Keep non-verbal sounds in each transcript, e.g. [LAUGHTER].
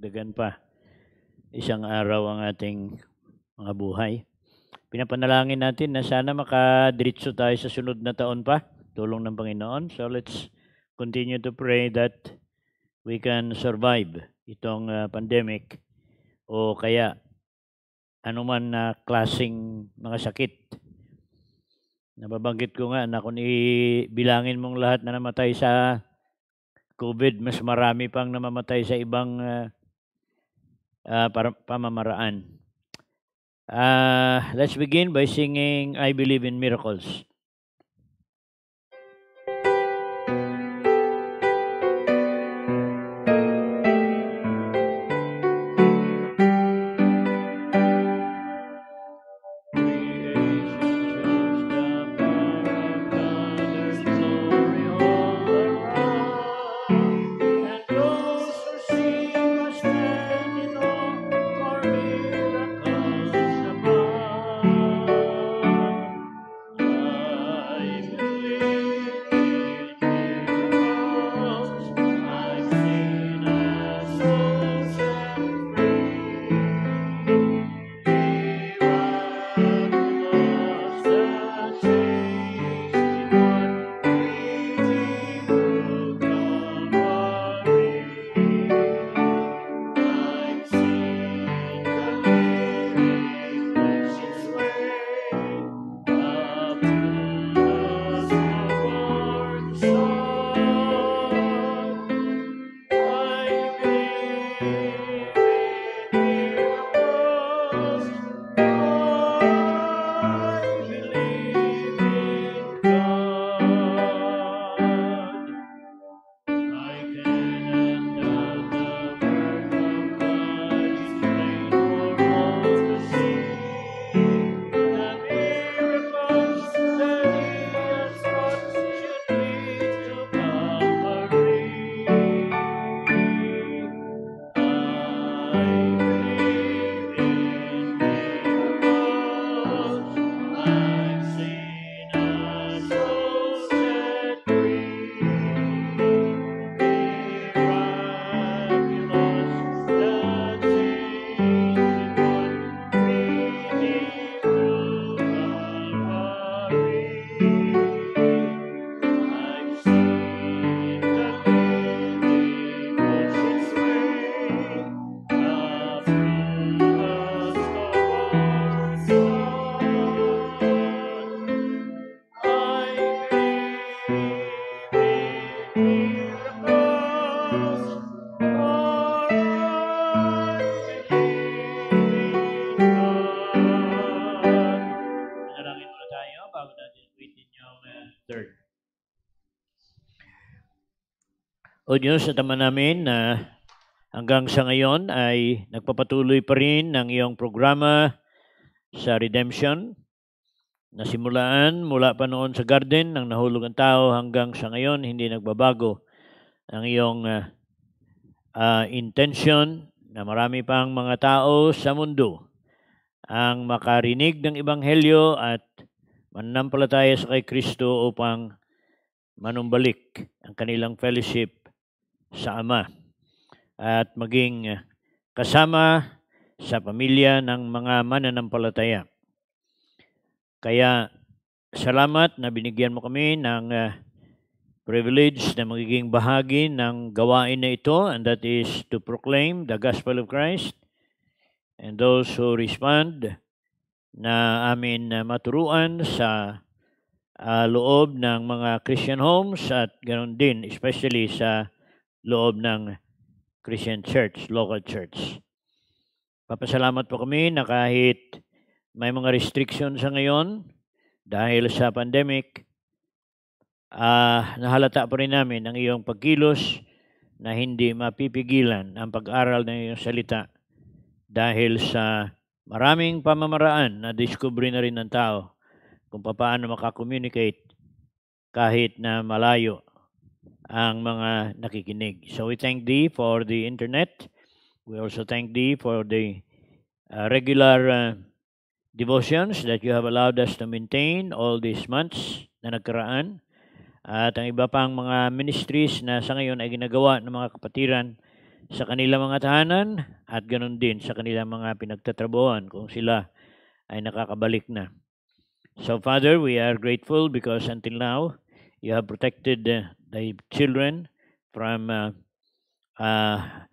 dagdagan pa isang araw ang ating mga buhay. Pinapanalangin natin na sana makadiritso tayo sa sunod na taon pa, tulong ng Panginoon. So let's continue to pray that we can survive itong uh, pandemic o kaya anuman na uh, klasing mga sakit. Nababanggit ko nga na kung ibilangin mong lahat na namatay sa COVID, mas marami pang namamatay sa ibang uh, Ah, para, pamamaraan. Uh, let's begin by singing I Believe in Miracles. O Diyos, at naman namin na uh, hanggang sa ngayon ay nagpapatuloy pa rin ang iyong programa sa redemption. na simulaan mula pa noon sa garden ng nahulog ang tao hanggang sa ngayon hindi nagbabago ang iyong uh, uh, intention na marami pang mga tao sa mundo ang makarinig ng ebanghelyo at manampalataya sa kay Kristo upang manumbalik ang kanilang fellowship sa Ama at maging kasama sa pamilya ng mga mananampalataya. Kaya salamat na binigyan mo kami ng eh, privilege na magiging bahagi ng gawain na ito and that is to proclaim the gospel of Christ and those who respond na amin maturuan sa uh, loob ng mga Christian homes at ganoon din especially sa loob ng Christian Church, local church. Papasalamat po kami na kahit may mga restrictions sa ngayon dahil sa pandemic, uh, nahalata pa rin namin ang iyong pagkilos na hindi mapipigilan ang pag-aral ng iyong salita dahil sa maraming pamamaraan na diskubre na rin ng tao kung paano makakommunicate kahit na malayo ang mga nakikinig. So we thank Thee for the internet. We also thank Thee for the uh, regular uh, devotions that you have allowed us to maintain all these months na nagkaraan. At ang iba pang mga ministries na sa ngayon ay ginagawa ng mga kapatiran sa kanilang mga tahanan at ganun din sa kanilang mga pinagtatrabuhan kung sila ay nakakabalik na. So Father, we are grateful because until now, You have protected uh, the children from uh, uh,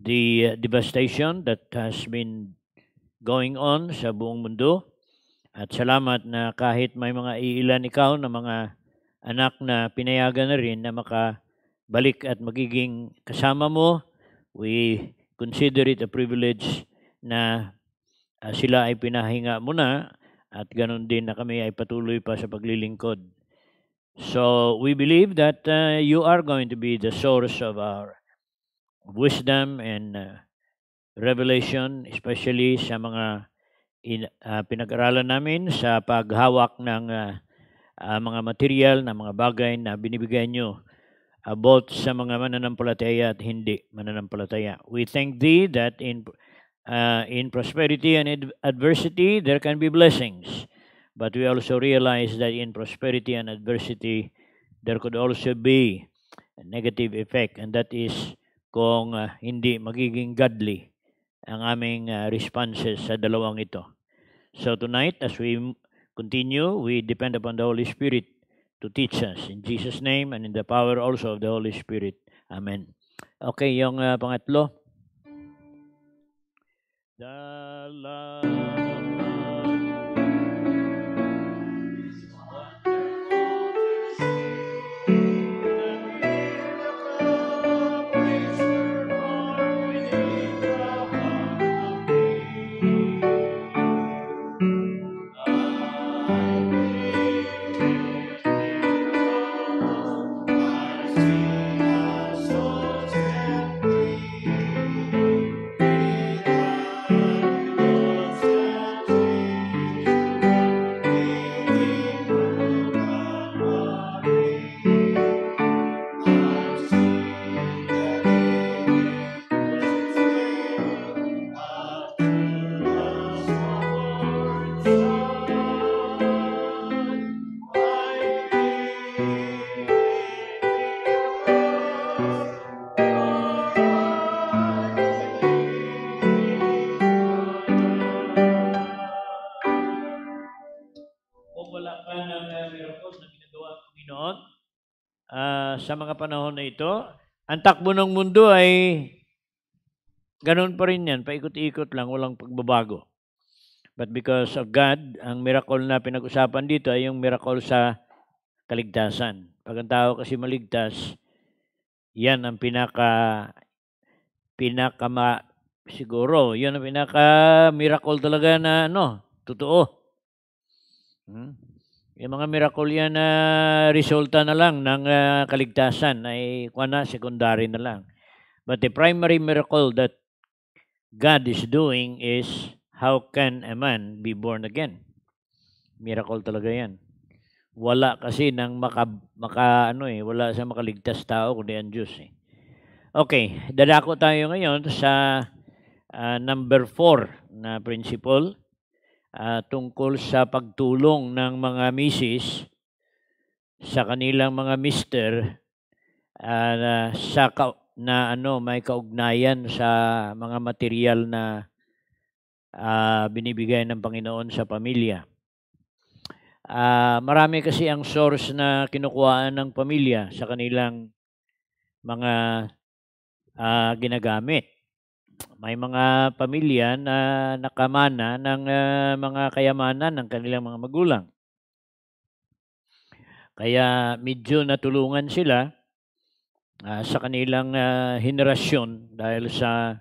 the devastation that has been going on sa buong mundo. At salamat na kahit may mga iilan ikaw na mga anak na pinayagan na rin na makabalik at magiging kasama mo, we consider it a privilege na uh, sila ay pinahinga mo na at ganun din na kami ay patuloy pa sa paglilingkod So we believe that uh, you are going to be the source of our wisdom and uh, revelation, especially sa mga in, uh, pinag-aralan namin sa paghawak ng uh, uh, mga material na mga bagay na binibigay nyo uh, both sa mga mananampalataya at hindi mananampalataya. We thank Thee that in, uh, in prosperity and adversity there can be blessings. But we also realize that in prosperity and adversity, there could also be a negative effect, and that is kung uh, hindi magiging godly ang aming uh, responses sa dalawang ito. So tonight, as we continue, we depend upon the Holy Spirit to teach us. In Jesus' name and in the power also of the Holy Spirit. Amen. Okay, yung uh, pangatlo. The Panginoon uh, sa mga panahon na ito. Ang takbo ng mundo ay ganun pa rin yan, paikot-ikot lang, walang pagbabago. But because of God, ang miracle na pinag-usapan dito ay yung miracle sa kaligtasan. Pag ang tao kasi maligtas, yan ang pinaka pinaka ma, siguro, yun ang pinaka miracle talaga na ano, totoo. Hmm? Yung mga miracle yan na resulta na lang ng uh, kaligtasan ay kuana secondary na lang. But the primary miracle that God is doing is how can a man be born again? Miracle talaga 'yan. Wala kasi nang maka, maka ano eh, wala sa makaligtas tao kundi ang Diyos eh. Okay, dadako tayo ngayon sa uh, number 4 na principle uh, tungkol sa pagtulong ng mga misis sa kanilang mga mister uh, sa ka, na ano may kaugnayan sa mga material na uh, binibigay ng Panginoon sa pamilya. Uh, marami kasi ang source na kinukuhaan ng pamilya sa kanilang mga uh, ginagamit may mga pamilya na nakamana ng uh, mga kayamanan ng kanilang mga magulang. Kaya medyo natulungan sila uh, sa kanilang uh, henerasyon dahil sa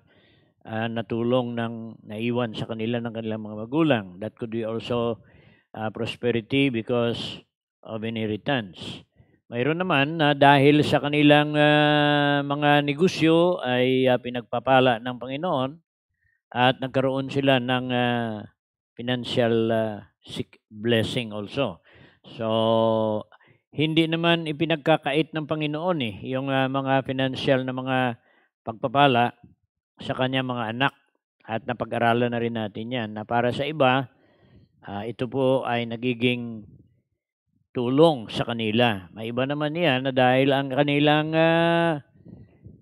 uh, natulong ng naiwan sa kanila ng kanilang mga magulang. That could be also uh, prosperity because of inheritance. Mayroon naman na dahil sa kanilang uh, mga negosyo ay uh, pinagpapala ng Panginoon at nagkaroon sila ng uh, financial uh, blessing also. So, hindi naman ipinagkakait ng Panginoon eh, yung uh, mga financial na mga pagpapala sa kanya mga anak. At napag-aralan na rin natin yan na para sa iba, uh, ito po ay nagiging tulong sa kanila. May iba naman yan na dahil ang kanilang uh,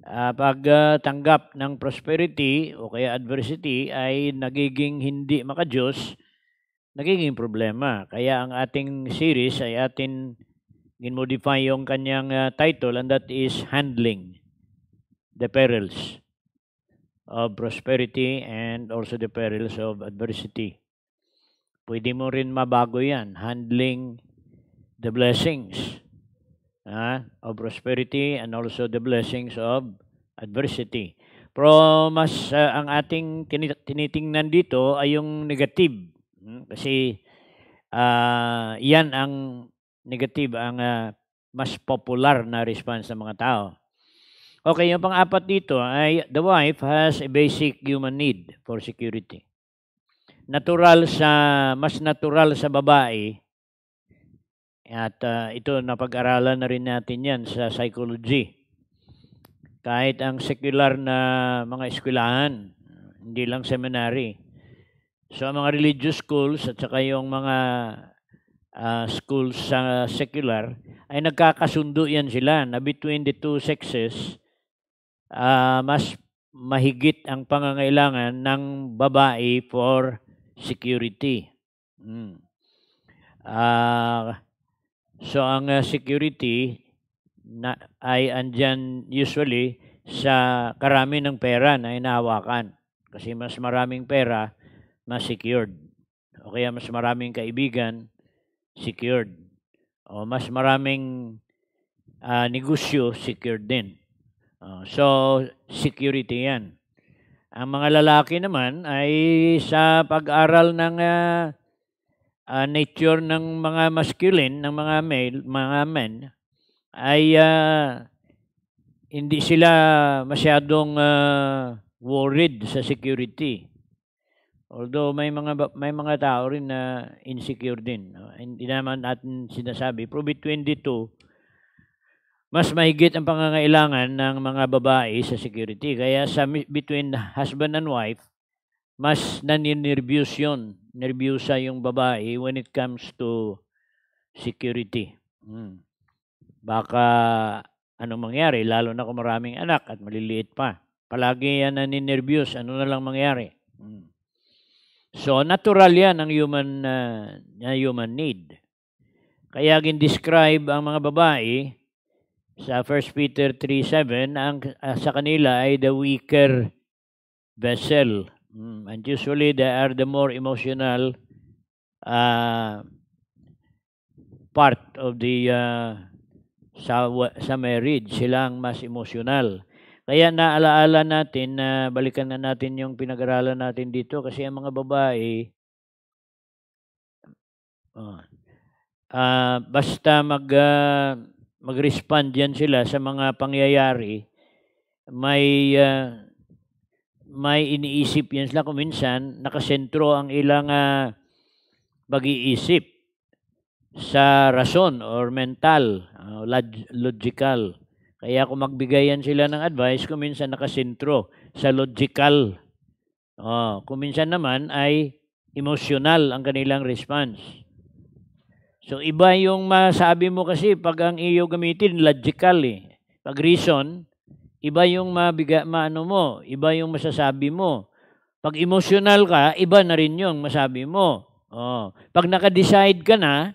uh, pagtanggap uh, ng prosperity o kaya adversity ay nagiging hindi makajos, nagiging problema. Kaya ang ating series ay atin ginmodify yung kanyang uh, title and that is Handling the Perils of Prosperity and also the Perils of Adversity. Pwede mo rin mabago yan, Handling the blessings uh, of prosperity and also the blessings of adversity. Pero mas uh, ang ating tinitingnan dito ay yung negative. Hmm? Kasi uh, yan ang negative, ang uh, mas popular na response ng mga tao. Okay, yung pang-apat dito ay the wife has a basic human need for security. Natural sa, mas natural sa babae at uh, ito, napag-aralan na rin natin yan sa psychology. Kahit ang secular na mga eskwelahan, hindi lang seminary. So, mga religious schools at saka yung mga uh, schools sa secular, ay nagkakasundo yan sila na between the two sexes, uh, mas mahigit ang pangangailangan ng babae for security. Hmm. Uh, So ang uh, security na ay andyan usually sa karami ng pera na inahawakan. Kasi mas maraming pera, mas secured. O kaya mas maraming kaibigan, secured. O mas maraming uh, negosyo, secured din. Uh, so, security yan. Ang mga lalaki naman ay sa pag-aral ng uh, uh, nature ng mga masculine, ng mga male, mga men, ay uh, hindi sila masyadong uh, worried sa security. Although may mga may mga tao rin na insecure din. Hindi naman natin sinasabi. Probit 22, mas mahigit ang pangangailangan ng mga babae sa security. Kaya sa between husband and wife, mas naninervyos yun, nervyosa yung babae when it comes to security. Hmm. Baka ano mangyari, lalo na kung maraming anak at maliliit pa. Palagi yan naninervyos, ano na lang mangyari. Hmm. So natural yan ang human, uh, human need. Kaya gin-describe ang mga babae sa 1 Peter 3.7 ang uh, sa kanila ay the weaker vessel Mm, and usually they are the more emotional uh, part of the uh, sa, sa marriage. Sila ang mas emotional. Kaya naalaala natin na uh, balikan na natin yung pinag-aralan natin dito kasi ang mga babae uh, uh, basta mag uh, mag-respond yan sila sa mga pangyayari may uh, may iniisip yan sila kung minsan nakasentro ang ilang uh, pag-iisip sa rason or mental, uh, log- logical. Kaya kung magbigayan sila ng advice, kung minsan nakasentro sa logical. Uh, kung minsan naman ay emotional ang kanilang response. So iba yung masabi mo kasi pag ang iyo gamitin, logical eh. Pag reason, Iba yung mabiga, maano mo, iba yung masasabi mo. Pag emotional ka, iba na rin yung masabi mo. Oh. Pag naka-decide ka na,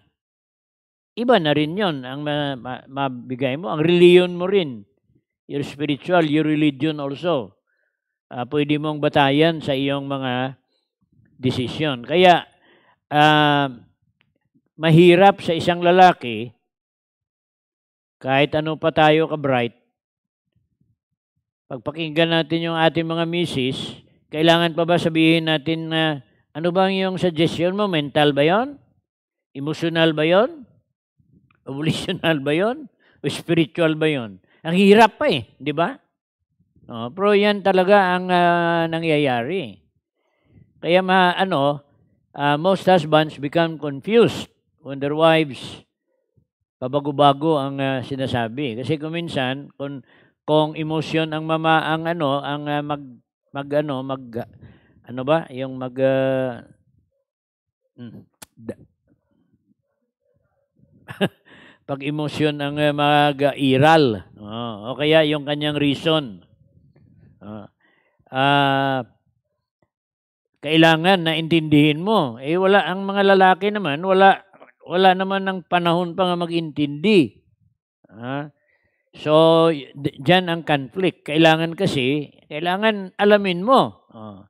iba na rin yon ang ma- ma- mabigay mo. Ang religion mo rin. Your spiritual, your religion also. Uh, pwede mong batayan sa iyong mga desisyon. Kaya, uh, mahirap sa isang lalaki, kahit ano pa tayo ka-bright, pagpakinggan natin yung ating mga misis, kailangan pa ba sabihin natin na ano bang yung suggestion mo? Mental ba yon? Emotional ba yon? Evolutional ba yon? O spiritual ba yon? Ang hirap pa eh, di ba? No, pero yan talaga ang uh, nangyayari. Kaya ma, ano, uh, most husbands become confused when their wives pabago-bago ang uh, sinasabi. Kasi kuminsan, kung kung emosyon ang mama ang ano ang uh, mag mag ano mag ano ba yung mag uh, [LAUGHS] pag emosyon ang uh, mag-iral uh, o kaya yung kanyang reason uh, uh, kailangan na intindihin mo eh wala ang mga lalaki naman wala wala naman ng panahon pa nga magintindi ha uh, So, dyan ang conflict. Kailangan kasi, kailangan alamin mo. Oh.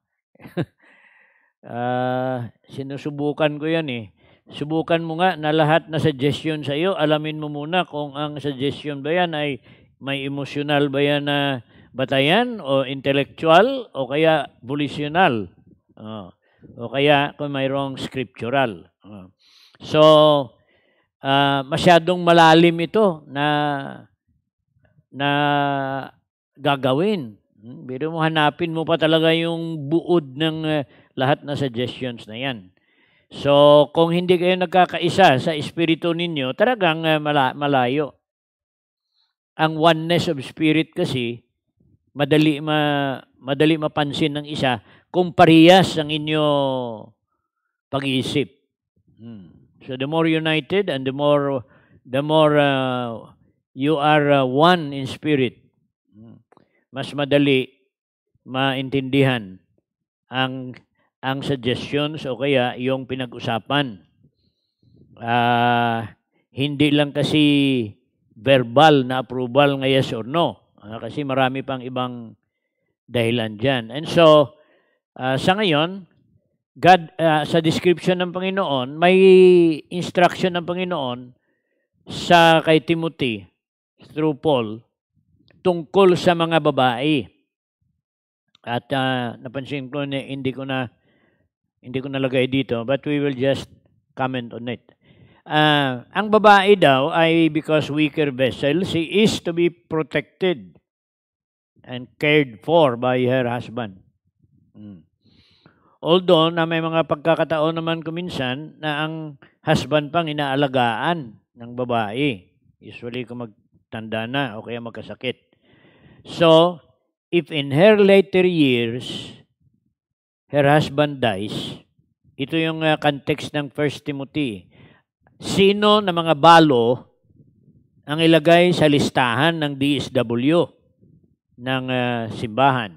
uh, [LAUGHS] sinusubukan ko yan eh. Subukan mo nga na lahat na suggestion sa iyo, alamin mo muna kung ang suggestion ba yan ay may emotional ba yan na batayan o intellectual o kaya volitional. Oh. O kaya kung mayroong scriptural. Oh. So, uh, masyadong malalim ito na na gagawin. Hmm, pero mo hanapin mo pa talaga yung buod ng eh, lahat na suggestions na yan. So, kung hindi kayo nagkakaisa sa espiritu ninyo, talagang eh, malayo. Ang oneness of spirit kasi, madali, ma, madali mapansin ng isa kung parehas ang inyo pag-iisip. Hmm. So, the more united and the more, the more uh, you are uh, one in spirit. Mas madali maintindihan ang ang suggestions o kaya yung pinag-usapan. Uh, hindi lang kasi verbal na approval ng yes or no. Uh, kasi marami pang ibang dahilan dyan. And so, uh, sa ngayon, God, uh, sa description ng Panginoon, may instruction ng Panginoon sa kay Timothy through Paul tungkol sa mga babae. At uh, napansin ko na hindi ko na hindi ko nalagay dito but we will just comment on it. Uh, ang babae daw ay because weaker vessel, she is to be protected and cared for by her husband. Hmm. Although na may mga pagkakataon naman kuminsan na ang husband pang inaalagaan ng babae. Usually kung mag tanda na o kaya magkasakit. So, if in her later years, her husband dies, ito yung uh, context ng 1 Timothy. Sino na mga balo ang ilagay sa listahan ng DSW ng uh, simbahan?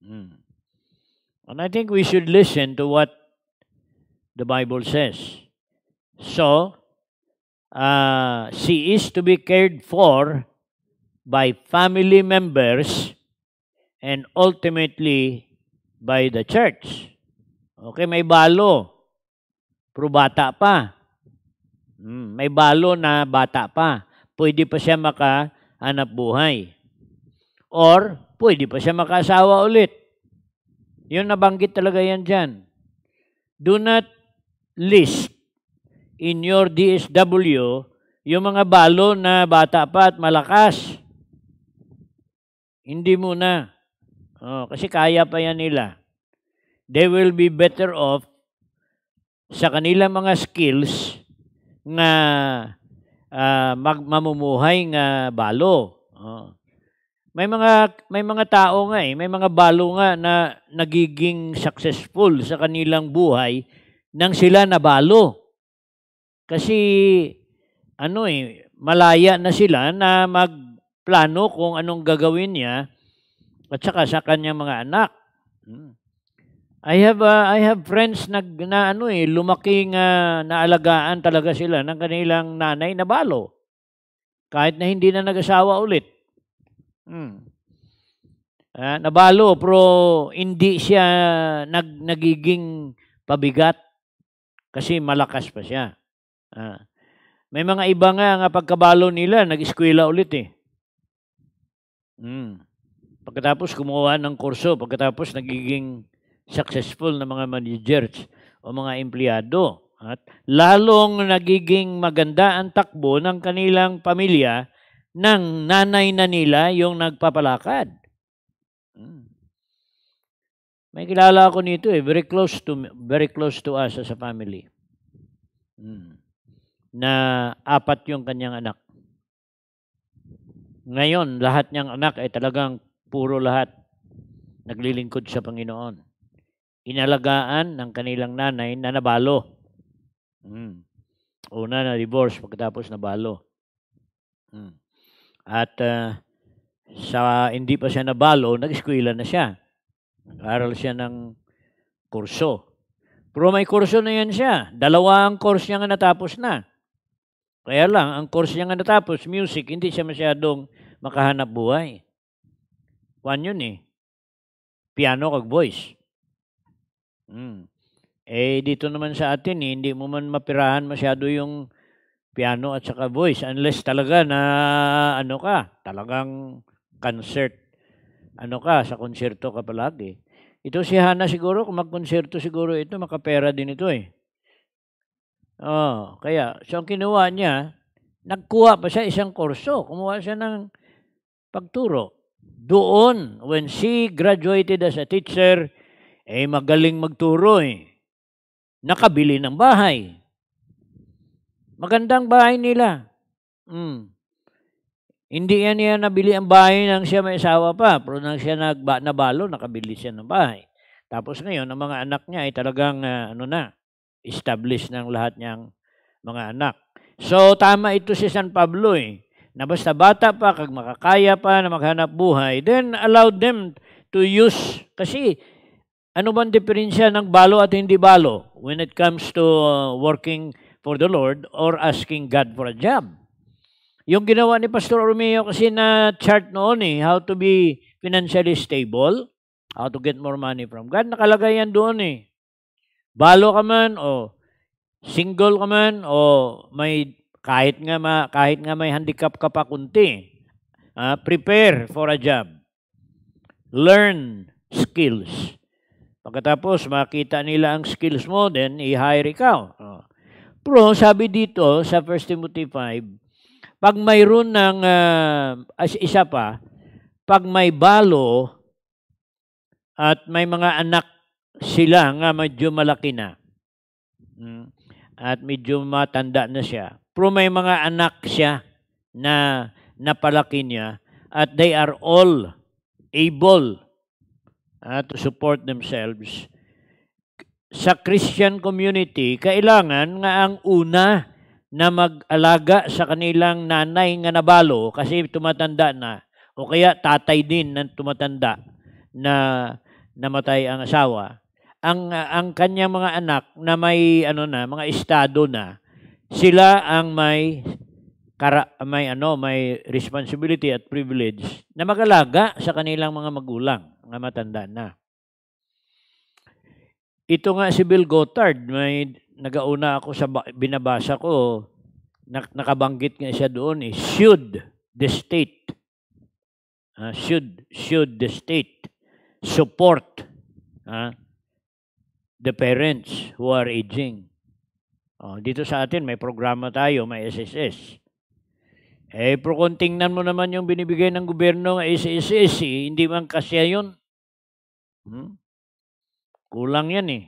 Hmm. And I think we should listen to what the Bible says. So, uh, she is to be cared for by family members and ultimately by the church. Okay, may balo. Pero bata pa. Mm, may balo na bata pa. Pwede pa siya makahanap buhay. Or, pwede pa siya makasawa ulit. Yun nabanggit talaga yan dyan. Do not list in your DSW yung mga balo na bata pa at malakas. Hindi muna. Oh, kasi kaya pa yan nila. They will be better off sa kanilang mga skills na uh, ah, magmamumuhay nga balo. Oh. May mga may mga tao nga eh, may mga balo nga na nagiging successful sa kanilang buhay nang sila na balo. Kasi ano eh, malaya na sila na magplano kung anong gagawin niya at saka sa kanyang mga anak. Hmm. I have uh, I have friends na, na ano eh lumaking uh, naalagaan talaga sila ng kanilang nanay na balo. Kahit na hindi na nag-asawa ulit. Hmm. Uh, nabalo pero hindi siya nag, nagiging pabigat kasi malakas pa siya. Ah. May mga iba nga nga pagkabalo nila, nag-eskwela ulit eh. Mm. Pagkatapos kumuha ng kurso, pagkatapos nagiging successful na mga managers o mga empleyado. At lalong nagiging maganda ang takbo ng kanilang pamilya ng nanay na nila yung nagpapalakad. Mm. May kilala ako nito eh, very close to very close to us as a family. Mm na apat yung kanyang anak. Ngayon, lahat niyang anak ay eh, talagang puro lahat. Naglilingkod sa Panginoon. Inalagaan ng kanilang nanay na nabalo. Hmm. Una na divorce, pagkatapos nabalo. Hmm. At uh, sa hindi pa siya nabalo, nag-eskwela na siya. Aral siya ng kurso. Pero may kurso na yan siya. Dalawa ang course niya nga natapos na. Kaya lang, ang course niya nga natapos, music, hindi siya masyadong makahanap buhay. Kwan yun eh. Piano kag voice. Hmm. Eh, dito naman sa atin, eh, hindi mo man mapirahan masyado yung piano at saka voice. Unless talaga na, ano ka, talagang concert. Ano ka, sa konserto ka palagi. Ito si Hana siguro, kung magkonserto siguro ito, makapera din ito eh. Oh, kaya, so ang kinuha niya, nagkuha pa siya isang kurso. Kumuha siya ng pagturo. Doon, when she graduated as a teacher, eh magaling magturo eh. Nakabili ng bahay. Magandang bahay nila. Mm. Hindi yan niya nabili ang bahay nang siya may asawa pa. Pero nang siya nagba, nabalo, nakabili siya ng bahay. Tapos ngayon, ang mga anak niya ay talagang uh, ano na, establish ng lahat niyang mga anak. So tama ito si San Pablo eh, na basta bata pa, kag makakaya pa na maghanap buhay, then allow them to use, kasi ano bang diferensya ng balo at hindi balo when it comes to uh, working for the Lord or asking God for a job? Yung ginawa ni Pastor Romeo kasi na chart noon eh, how to be financially stable, how to get more money from God, nakalagay yan doon eh. Balo ka man o single ka man o may kahit nga ma, kahit nga may handicap ka pa kunti. Uh, prepare for a job. Learn skills. Pagkatapos makita nila ang skills mo, then i-hire ikaw. Uh. Pero sabi dito sa 1 Timothy 5, pag mayroon ng uh, isa pa, pag may balo at may mga anak sila nga medyo malaki na mm, at medyo matanda na siya. Pero may mga anak siya na napalaki niya at they are all able uh, to support themselves. Sa Christian community, kailangan nga ang una na mag-alaga sa kanilang nanay nga nabalo kasi tumatanda na o kaya tatay din ng tumatanda na namatay ang asawa ang ang kanyang mga anak na may ano na, mga estado na, sila ang may kara, may ano, may responsibility at privilege na magalaga sa kanilang mga magulang na matanda na. Ito nga si Bill Gotard may nagauna ako sa binabasa ko, nak, nakabanggit nga siya doon eh, should the state, uh, should, should the state support uh, the parents who are aging. Oh, dito sa atin, may programa tayo, may SSS. Eh, pero kung tingnan mo naman yung binibigay ng gobyerno ng SSS, eh, hindi man kasi yun. Hmm? Kulang yan eh.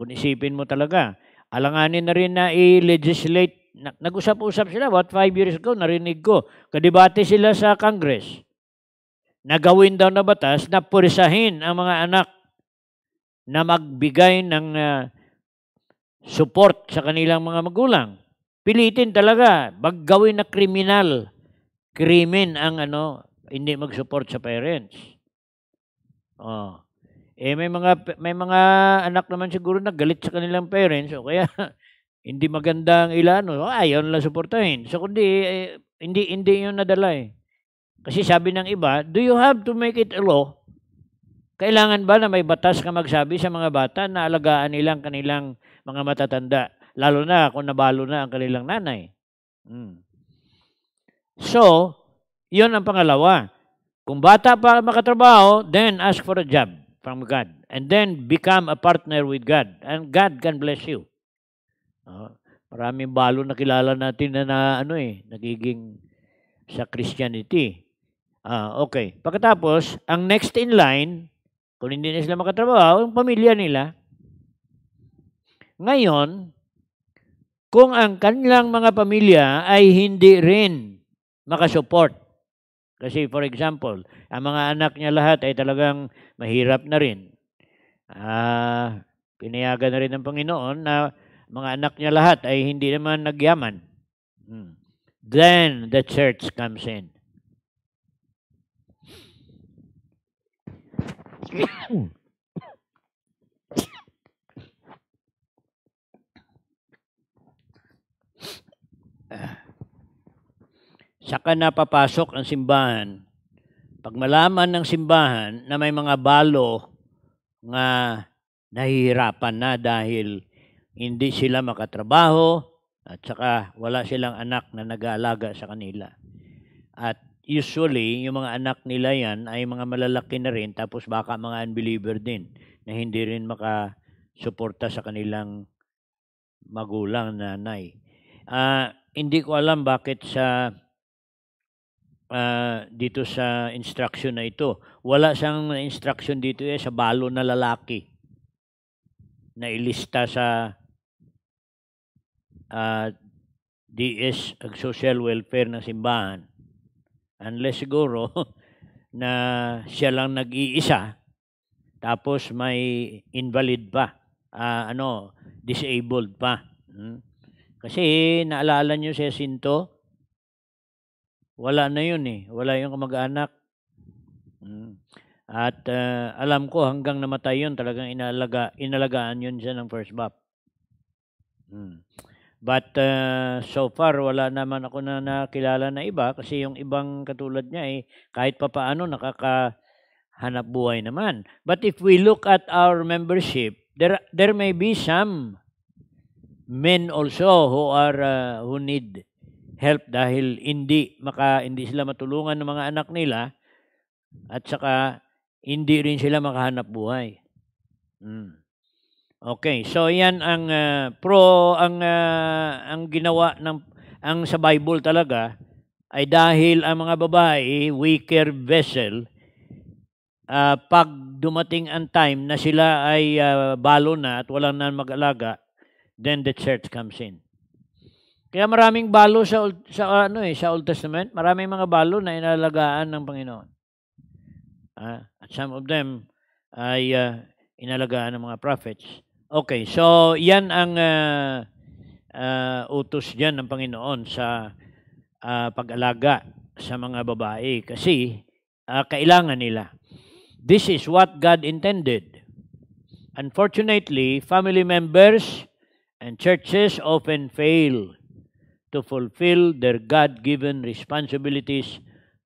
Kung isipin mo talaga. Alanganin na rin na i-legislate. Nag-usap-usap sila, what five years ago, narinig ko. Kadibate sila sa Congress. Nagawin daw na batas na purisahin ang mga anak na magbigay ng uh, support sa kanilang mga magulang. Pilitin talaga, baggawin na kriminal. Krimen ang ano, hindi mag-support sa parents. Oh. Eh may mga may mga anak naman siguro na galit sa kanilang parents o kaya [LAUGHS] hindi maganda ang ilano. Oh, ayaw nila supportahin. So kundi eh, hindi hindi 'yun nadala eh. Kasi sabi ng iba, do you have to make it a law kailangan ba na may batas ka magsabi sa mga bata na alagaan nilang kanilang mga matatanda? Lalo na kung nabalo na ang kanilang nanay. Hmm. So, yon ang pangalawa. Kung bata pa makatrabaho, then ask for a job from God. And then become a partner with God. And God can bless you. Uh, maraming balo na kilala natin na, na ano eh, nagiging sa Christianity. Ah, okay. Pagkatapos, ang next in line kung hindi na sila makatrabaho, yung pamilya nila. Ngayon, kung ang kanilang mga pamilya ay hindi rin makasupport, kasi for example, ang mga anak niya lahat ay talagang mahirap na rin. Uh, pinayagan na rin ng Panginoon na mga anak niya lahat ay hindi naman nagyaman. Hmm. Then the church comes in. [COUGHS] Saka na papasok ang simbahan. Pag malaman ng simbahan na may mga balo nga nahihirapan na dahil hindi sila makatrabaho at saka wala silang anak na nag-aalaga sa kanila. At usually, yung mga anak nila yan ay mga malalaki na rin, tapos baka mga unbeliever din, na hindi rin makasuporta sa kanilang magulang nanay. Uh, hindi ko alam bakit sa uh, dito sa instruction na ito. Wala siyang instruction dito eh, sa balo na lalaki na ilista sa uh, ah, DS, Social Welfare ng Simbahan. Unless siguro [LAUGHS] na siya lang nag-iisa tapos may invalid pa, uh, ano, disabled pa. Hmm? Kasi naalala niyo si Sinto wala na yun eh, wala yung kamag-anak. Hmm. At uh, alam ko hanggang namatay yun, talagang inalaga, inalagaan yun siya ng first bap. Hmm. But uh, so far, wala naman ako na nakilala na iba kasi yung ibang katulad niya ay eh, kahit papaano nakakahanap buhay naman. But if we look at our membership, there, there may be some men also who are uh, who need help dahil hindi maka hindi sila matulungan ng mga anak nila at saka hindi rin sila makahanap buhay. Mm. Okay, so yan ang uh, pro ang uh, ang ginawa ng ang sa Bible talaga ay dahil ang mga babae weaker vessel uh, pag dumating ang time na sila ay uh, balo na at walang na mag-alaga then the church comes in. Kaya maraming balo sa sa ano eh sa Old Testament, maraming mga balo na inalagaan ng Panginoon. Uh, at some of them ay uh, inalagaan ng mga prophets. Okay, so yan ang uh, uh, utos diyan ng Panginoon sa uh, pag-alaga sa mga babae kasi uh, kailangan nila. This is what God intended. Unfortunately, family members and churches often fail to fulfill their God-given responsibilities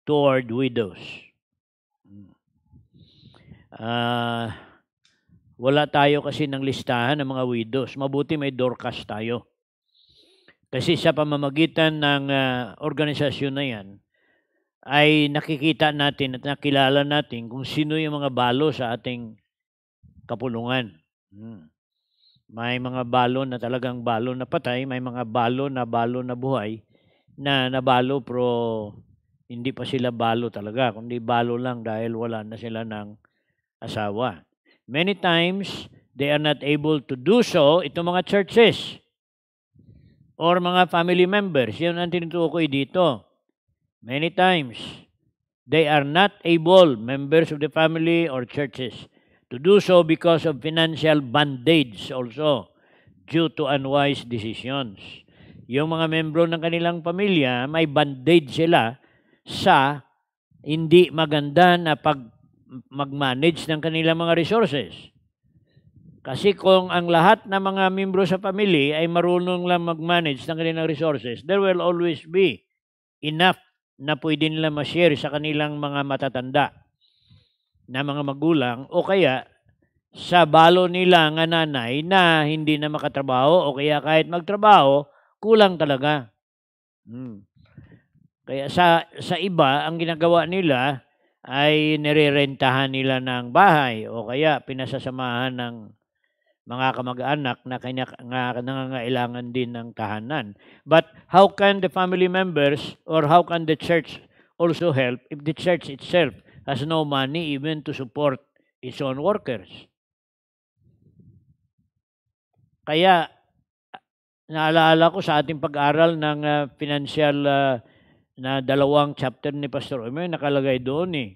toward widows. Uh, wala tayo kasi ng listahan ng mga widows. Mabuti may Dorcas tayo. Kasi sa pamamagitan ng uh, organisasyon na yan, ay nakikita natin at nakilala natin kung sino yung mga balo sa ating kapulungan. Hmm. May mga balo na talagang balo na patay, may mga balo na balo na buhay, na nabalo pero hindi pa sila balo talaga, kundi balo lang dahil wala na sila ng asawa. Many times, they are not able to do so, itong mga churches or mga family members. Yun ang tinutukoy dito. Many times, they are not able, members of the family or churches, to do so because of financial bondage also due to unwise decisions. Yung mga membro ng kanilang pamilya, may bandage sila sa hindi maganda na pag mag-manage ng kanilang mga resources. Kasi kung ang lahat ng mga miyembro sa family ay marunong lang mag-manage ng kanilang resources, there will always be enough na pwede nila ma-share sa kanilang mga matatanda na mga magulang o kaya sa balo nila nga nanay na hindi na makatrabaho o kaya kahit magtrabaho, kulang talaga. Hmm. Kaya sa, sa iba, ang ginagawa nila, ay nirerentahan nila ng bahay o kaya pinasasamahan ng mga kamag-anak na kanya, nga, nangangailangan din ng tahanan. But how can the family members or how can the church also help if the church itself has no money even to support its own workers? Kaya naalala ko sa ating pag-aral ng uh, financial uh, na dalawang chapter ni Pastor Omer nakalagay doon eh,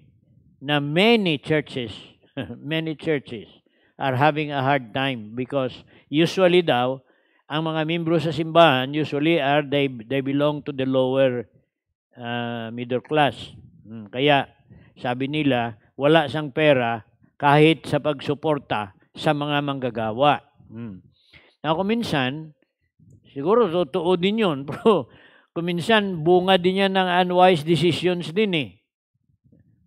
na many churches, [LAUGHS] many churches are having a hard time because usually daw, ang mga miyembro sa simbahan usually are they, they belong to the lower uh, middle class. Hmm. Kaya sabi nila, wala sang pera kahit sa pagsuporta sa mga manggagawa. Hmm. Ako minsan, siguro totoo din yun, pero [LAUGHS] Kuminsan, bunga din yan ng unwise decisions din eh.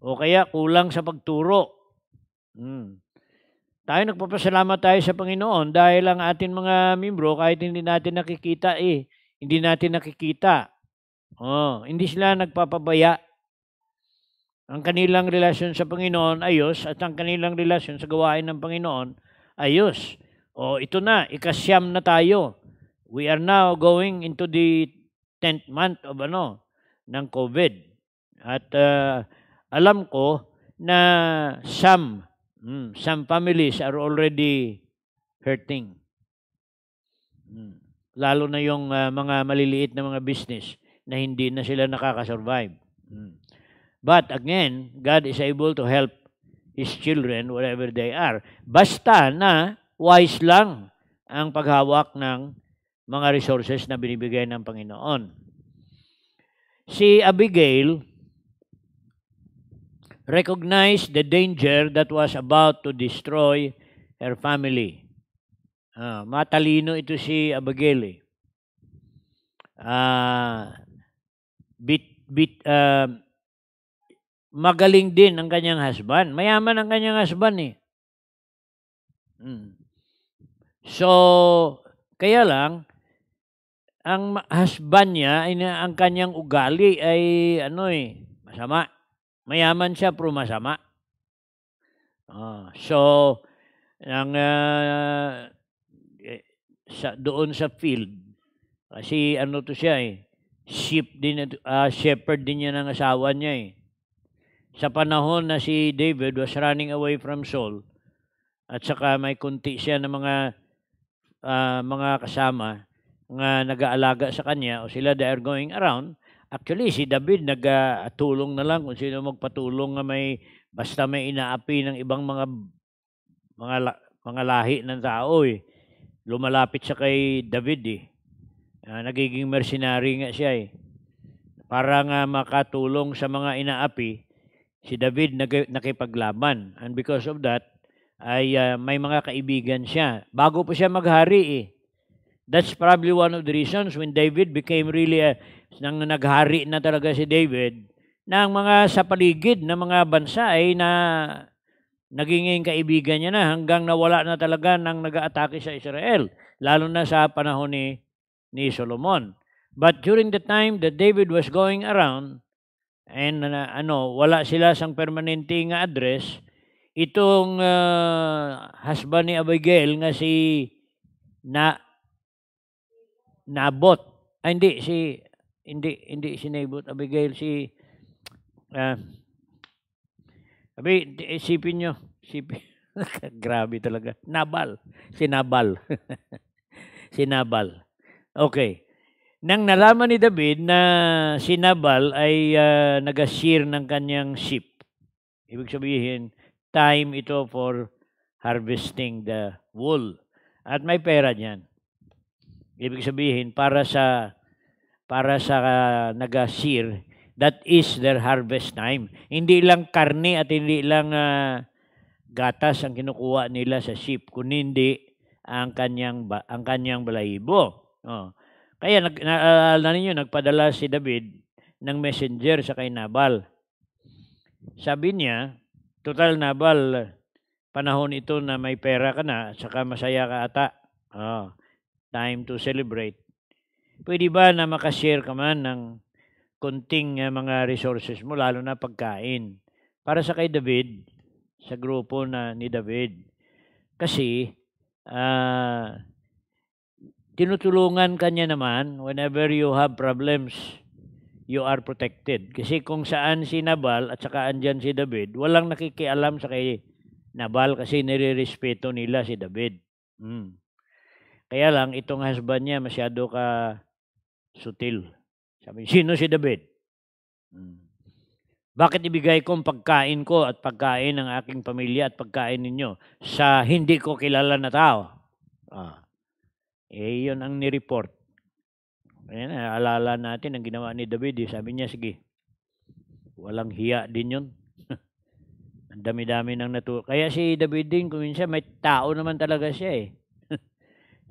O kaya kulang sa pagturo. Hmm. Tayo nagpapasalamat tayo sa Panginoon dahil ang ating mga membro kahit hindi natin nakikita eh, hindi natin nakikita. Oh, hindi sila nagpapabaya. Ang kanilang relasyon sa Panginoon ayos at ang kanilang relasyon sa gawain ng Panginoon ayos. Oh, ito na, ikasyam na tayo. We are now going into the 10th month of ano, ng COVID. At uh, alam ko na some, mm, some families are already hurting. Mm. Lalo na yung uh, mga maliliit na mga business na hindi na sila nakakasurvive. Mm. But again, God is able to help His children, whatever they are. Basta na wise lang ang paghawak ng mga resources na binibigay ng Panginoon. Si Abigail recognized the danger that was about to destroy her family. Ah, matalino ito si Abigail. Eh. Ah, bit, bit, ah, magaling din ang kanyang husband. Mayaman ang kanyang husband eh. Hmm. So, kaya lang, ang husband niya, ay, ang kanyang ugali ay ano eh, masama. Mayaman siya pero masama. Oh, so, ang uh, sa, doon sa field, kasi ano to siya eh, sheep din, uh, shepherd din niya ng asawa niya eh. Sa panahon na si David was running away from Saul, at saka may kunti siya ng mga uh, mga kasama, nga nag-aalaga sa kanya o sila they are going around. Actually, si David nagtulong na lang kung sino magpatulong na may basta may inaapi ng ibang mga mga mga lahi ng tao eh. Lumalapit siya kay David eh. Uh, nagiging mercenary nga siya eh. Para nga makatulong sa mga inaapi, si David nag- nakipaglaban. And because of that, ay uh, may mga kaibigan siya. Bago po siya maghari eh. That's probably one of the reasons when David became really a, nang naghari na talaga si David, na ang mga sa paligid na mga bansa ay na naging kaibigan niya na hanggang nawala na talaga nang nag-aatake sa Israel, lalo na sa panahon ni, ni Solomon. But during the time that David was going around, and uh, ano, wala sila sang permanente nga address, itong uh, husband ni Abigail nga si na nabot. Ay, ah, hindi, si, hindi, hindi si Nabot Abigail, si, ah, uh, abi, isipin eh, nyo, isipin, [LAUGHS] grabe talaga, Nabal, si Nabal, [LAUGHS] si Nabal. Okay. Nang nalaman ni David na si Nabal ay uh, ah, nag-shear ng kanyang sheep, ibig sabihin, time ito for harvesting the wool. At may pera niyan. Ibig sabihin, para sa para sa uh, nagasir, that is their harvest time. Hindi lang karne at hindi lang uh, gatas ang kinukuha nila sa sheep, kundi ang kanyang ang kanyang balahibo. Oh. Kaya nag ah, na, ninyo nagpadala si David ng messenger sa kay Nabal. Sabi niya, total Nabal, panahon ito na may pera ka na, saka masaya ka ata. Oh time to celebrate, pwede ba na makashare ka man ng konting eh, mga resources mo, lalo na pagkain, para sa kay David, sa grupo na ni David. Kasi, uh, tinutulungan kanya naman, whenever you have problems, you are protected. Kasi kung saan si Nabal at saka andyan si David, walang nakikialam sa kay Nabal kasi nirerespeto nila si David. Mm. Kaya lang, itong husband niya, masyado ka sutil. Sabi sino si David? Hmm. Bakit ibigay ko ang pagkain ko at pagkain ng aking pamilya at pagkain ninyo sa hindi ko kilala na tao? Ah. Eh, yun ang nireport. Ayan, alala natin ang ginawa ni David. Eh. Sabi niya, sige, walang hiya din yun. [LAUGHS] ang dami-dami nang natu... Kaya si David din, kuminsan may tao naman talaga siya eh.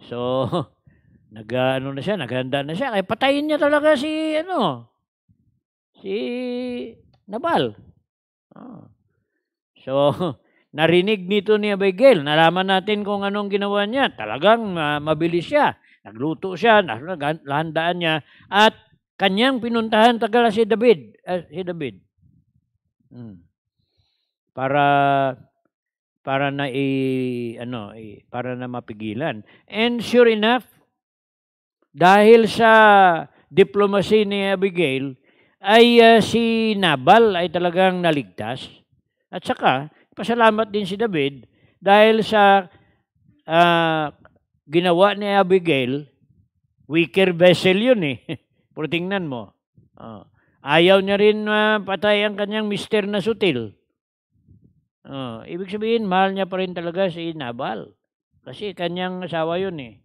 So, [LAUGHS] nag-ano na siya, naghanda na siya. Kaya patayin niya talaga si, ano, si Nabal. Oh. So, [LAUGHS] narinig nito ni Abigail. Nalaman natin kung anong ginawa niya. Talagang uh, mabilis siya. Nagluto siya, lahandaan niya. At kanyang pinuntahan tagala si David. Uh, si David. Hmm. Para para na i ano i, para na mapigilan and sure enough dahil sa diplomacy ni Abigail ay uh, si Nabal ay talagang naligtas at saka pasalamat din si David dahil sa uh, ginawa ni Abigail weaker vessel yun eh [LAUGHS] pero tingnan mo uh, ayaw niya rin uh, patay ang kanyang mister na sutil Oh, ibig sabihin, mahal niya pa rin talaga si Nabal. Kasi kanyang asawa yun eh.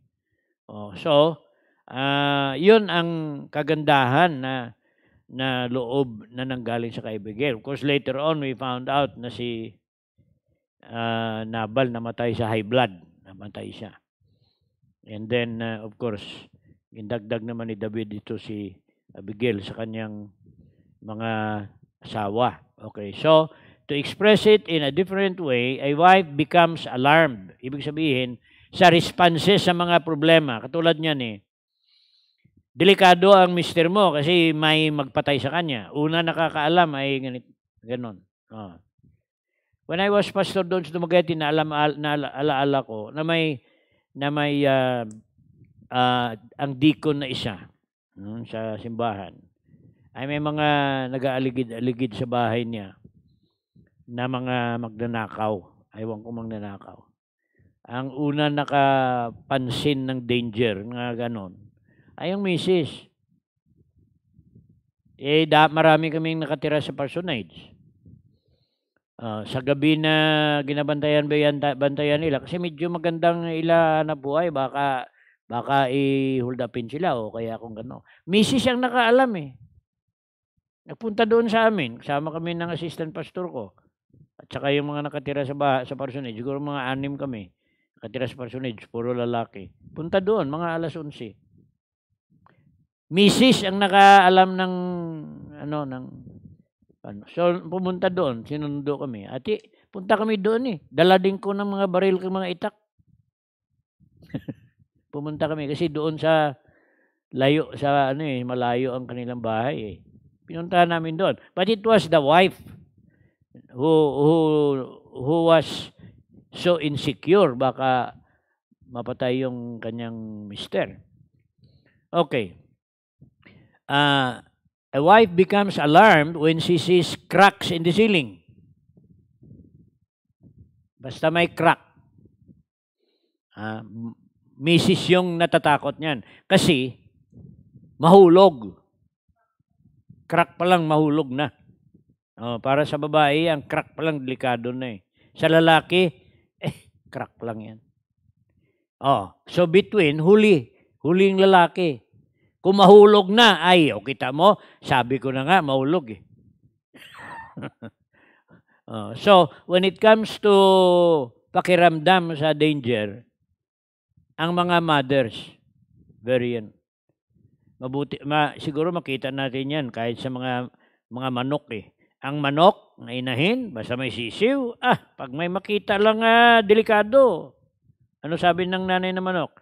Oh, so, uh, yun ang kagandahan na na loob na nanggaling sa kaibigan. Of course, later on, we found out na si uh, Nabal namatay sa high blood. Namatay siya. And then, uh, of course, indagdag naman ni David dito si Abigail sa kanyang mga asawa. Okay, so, To express it in a different way, a wife becomes alarmed. Ibig sabihin, sa responses sa mga problema. Katulad niyan eh. Delikado ang mister mo kasi may magpatay sa kanya. Una nakakaalam ay ganit, ganon. Oh. When I was pastor doon sa Dumaguete, naalam, naalaala ko na may, na may uh, uh, ang deacon na isa no, hmm, sa simbahan. Ay may mga nag-aaligid-aligid sa bahay niya na mga magnanakaw. Aywan ko magnanakaw. Ang una nakapansin ng danger nga ganon ay ang misis. Eh, da, marami kaming nakatira sa personage. Uh, sa gabi na ginabantayan ba yan, bantayan nila kasi medyo magandang ila na buhay baka baka i-hold upin sila o kaya kung gano'n. Mrs. ang nakaalam eh. Nagpunta doon sa amin. Kasama kami ng assistant pastor ko. At saka yung mga nakatira sa, bah sa parsonage, siguro mga anim kami, nakatira sa parsonage, puro lalaki. Punta doon, mga alas 11. Mrs. ang nakaalam ng, ano, ng, ano. So, pumunta doon, sinundo kami. Ati, punta kami doon eh. Dala din ko ng mga baril kay mga itak. [LAUGHS] pumunta kami kasi doon sa layo sa ano eh, malayo ang kanilang bahay eh. Pinuntahan namin doon. But it was the wife who who who was so insecure baka mapatay yung kanyang mister. Okay. Uh, a wife becomes alarmed when she sees cracks in the ceiling. Basta may crack. Uh, misis yung natatakot niyan. Kasi, mahulog. Crack pa lang, mahulog na. Oh, para sa babae, ang crack pa lang delikado na eh. Sa lalaki, eh, crack lang yan. Oh, so between, huli. Huling lalaki. Kung mahulog na, ay, o oh, kita mo, sabi ko na nga, mahulog eh. [LAUGHS] oh, so, when it comes to pakiramdam sa danger, ang mga mothers, very yan. Mabuti, ma, siguro makita natin yan kahit sa mga mga manok eh ang manok na inahin, basta may sisiw, ah, pag may makita lang ah, delikado. Ano sabi ng nanay ng manok?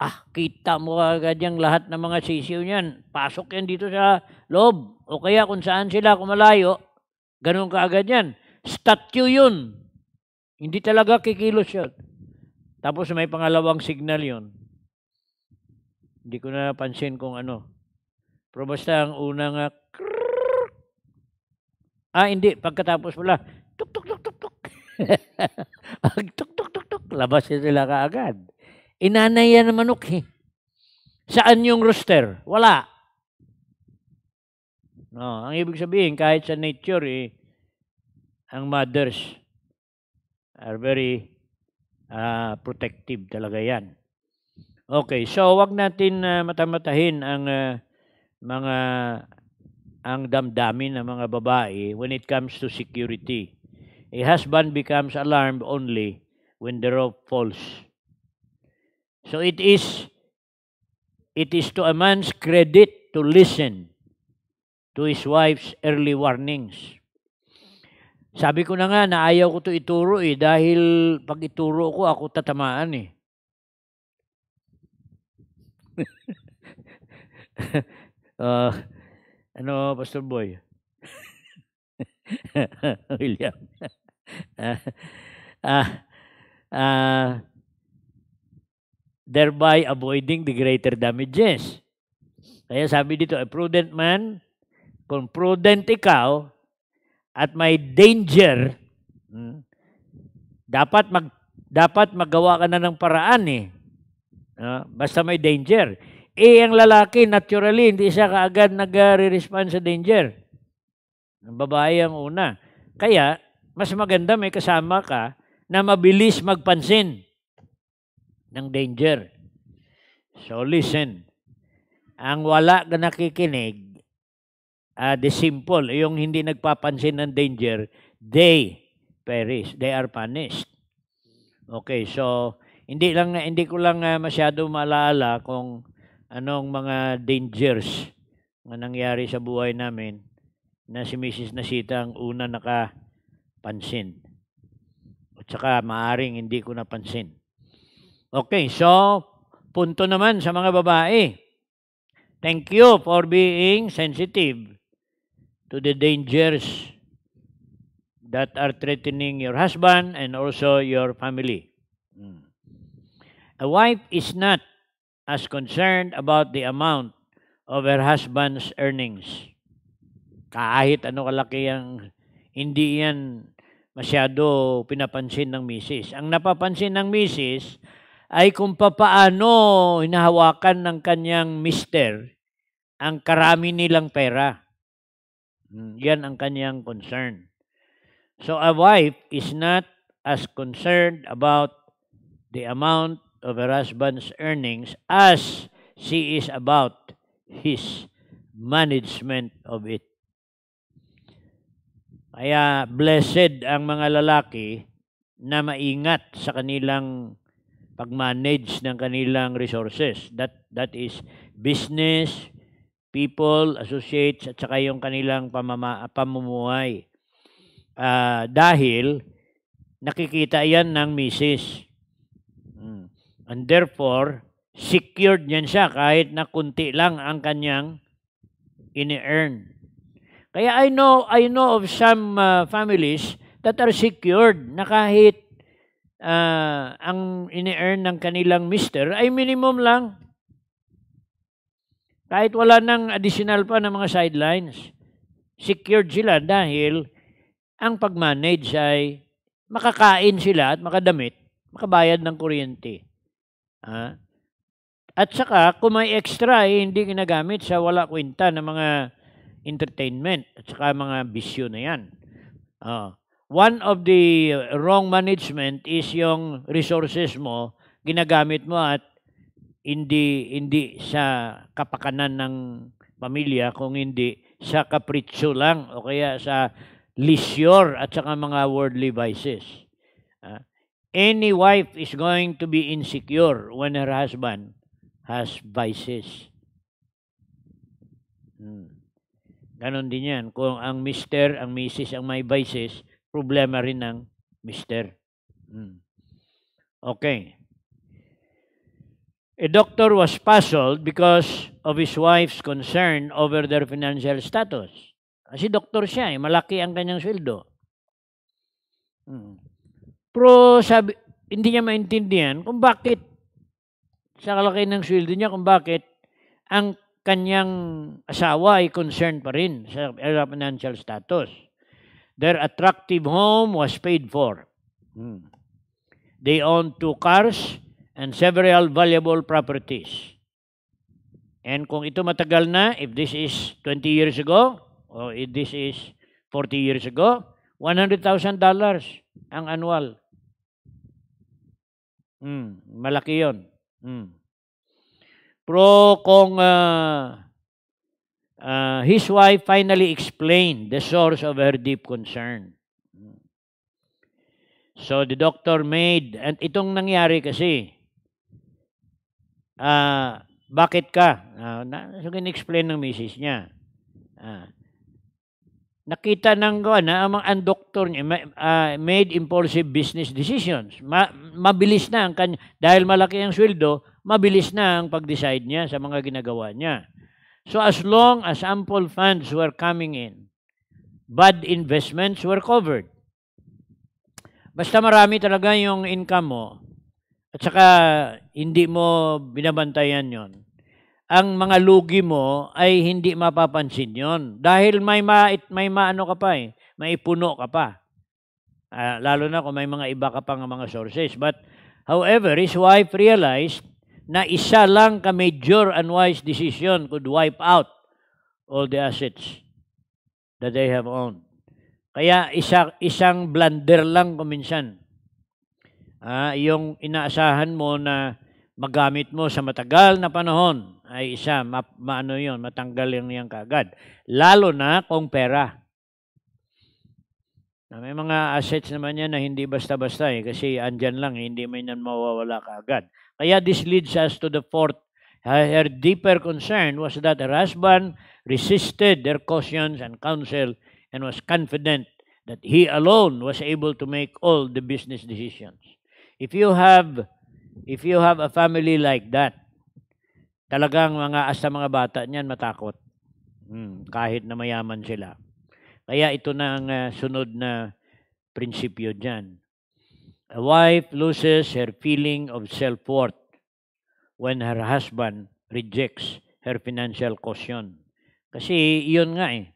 Ah, kita mo agad yung lahat ng mga sisiw niyan. Pasok yan dito sa loob. O kaya kung saan sila kumalayo, ganun ka agad yan. Statue yun. Hindi talaga kikilos yun. Tapos may pangalawang signal yun. Hindi ko na napansin kung ano. Pero basta ang unang uh, krrr. Ah, hindi. Pagkatapos wala, tuk, tuk, tuk, tuk, tuk. [LAUGHS] ang tuk, tuk, tuk, tuk. Labas sila kaagad. Inanay eh, yan ng manok eh. Saan yung rooster? Wala. No, ang ibig sabihin, kahit sa nature eh, ang mothers are very uh, protective talaga yan. Okay, so wag natin uh, matamatahin ang uh, mga ang damdamin ng mga babae when it comes to security. A husband becomes alarmed only when the rope falls. So it is it is to a man's credit to listen to his wife's early warnings. Sabi ko na nga na ayaw ko to ituro eh dahil pag ituro ko ako tatamaan eh. [LAUGHS] Uh, ano, Pastor Boy? [LAUGHS] William. ah, uh, uh, thereby avoiding the greater damages. Kaya sabi dito, a prudent man, kung prudent ikaw, at may danger, hmm, dapat mag dapat magawa ka na ng paraan eh. Uh, basta may danger. Eh, ang lalaki, naturally, hindi siya kaagad nag-respond sa danger. Ang babae ang una. Kaya, mas maganda may kasama ka na mabilis magpansin ng danger. So, listen. Ang wala ka nakikinig, uh, the simple, yung hindi nagpapansin ng danger, they perish. They are punished. Okay, so, hindi lang hindi ko lang uh, masyado maalala kung anong mga dangers na nangyari sa buhay namin na si Mrs. Nasita ang una nakapansin. At saka maaring hindi ko napansin. Okay, so punto naman sa mga babae. Thank you for being sensitive to the dangers that are threatening your husband and also your family. Hmm. A wife is not as concerned about the amount of her husband's earnings. Kahit ano kalaki ang hindi yan masyado pinapansin ng misis. Ang napapansin ng misis ay kung papaano hinahawakan ng kanyang mister ang karami nilang pera. Hmm, yan ang kanyang concern. So a wife is not as concerned about the amount of her husband's earnings as she is about his management of it. Kaya blessed ang mga lalaki na maingat sa kanilang pag-manage ng kanilang resources. That, that is business, people, associates, at saka yung kanilang pamama, pamumuhay. Uh, dahil nakikita yan ng misis. And therefore, secured niyan siya kahit na kunti lang ang kanyang ini-earn. Kaya I know, I know of some uh, families that are secured na kahit uh, ang ini-earn ng kanilang mister ay minimum lang. Kahit wala nang additional pa ng mga sidelines, secured sila dahil ang pag-manage ay makakain sila at makadamit, makabayad ng kuryente. Ah. At saka, kung may extra, eh, hindi ginagamit sa wala kwenta ng mga entertainment at saka mga bisyo na yan. Oh. One of the wrong management is yung resources mo, ginagamit mo at hindi hindi sa kapakanan ng pamilya kung hindi sa kapritso lang o kaya sa leisure at saka mga worldly vices. Ah. Any wife is going to be insecure when her husband has vices. Hmm. Ganon din yan. Kung ang mister, ang misis, ang may vices, problema rin ng mister. Hmm. Okay. A doctor was puzzled because of his wife's concern over their financial status. Kasi doktor siya eh, malaki ang kanyang sweldo. Hmm. Pero sabi, hindi niya maintindihan kung bakit sa kalaki ng sweldo niya kung bakit ang kanyang asawa ay concerned pa rin sa financial status. Their attractive home was paid for. Hmm. They owned two cars and several valuable properties. And kung ito matagal na, if this is 20 years ago, or if this is 40 years ago, $100,000 ang annual. Mm, malaki yon. Mm. Pro kung uh, ah, uh, ah, his wife finally explained the source of her deep concern. Hmm. So the doctor made, and itong nangyari kasi, uh, bakit ka? Uh, so, explain ng misis niya. Uh, nakita ng ko na ang mga ang doktor niya uh, made impulsive business decisions. Ma, mabilis na ang kanya dahil malaki ang sweldo, mabilis na ang pag-decide niya sa mga ginagawa niya. So as long as ample funds were coming in, bad investments were covered. Basta marami talaga yung income mo at saka hindi mo binabantayan yon ang mga lugi mo ay hindi mapapansin yon Dahil may, ma, may maano ka pa eh, may puno ka pa. Uh, lalo na kung may mga iba ka pang mga sources. But however, his wife realized na isa lang ka major and wise decision could wipe out all the assets that they have owned. Kaya isa, isang blunder lang kuminsan. Uh, ah, yung inaasahan mo na magamit mo sa matagal na panahon ay isa, ma, maano yun, matanggal yun yan kaagad. Lalo na kung pera. Na May mga assets naman yan na hindi basta-basta eh, kasi andyan lang, eh, hindi may nan mawawala kaagad. Kaya this leads us to the fourth. Her deeper concern was that her husband resisted their cautions and counsel and was confident that he alone was able to make all the business decisions. If you have if you have a family like that, Talagang mga asa mga bata niyan matakot. Hmm, kahit na mayaman sila. Kaya ito na ang uh, sunod na prinsipyo diyan. A wife loses her feeling of self-worth when her husband rejects her financial caution. Kasi yun nga eh.